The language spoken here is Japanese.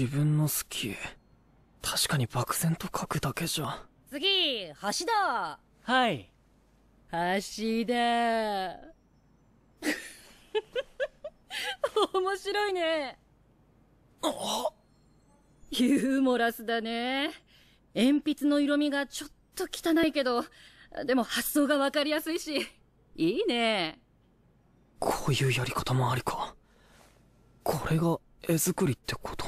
自分の好き確かに漠然と書くだけじゃ次橋田はい橋田 面白いねあユーモラスだね鉛筆の色味がちょっと汚いけどでも発想が分かりやすいしいいねこういうやり方もありかこれが絵作りってこと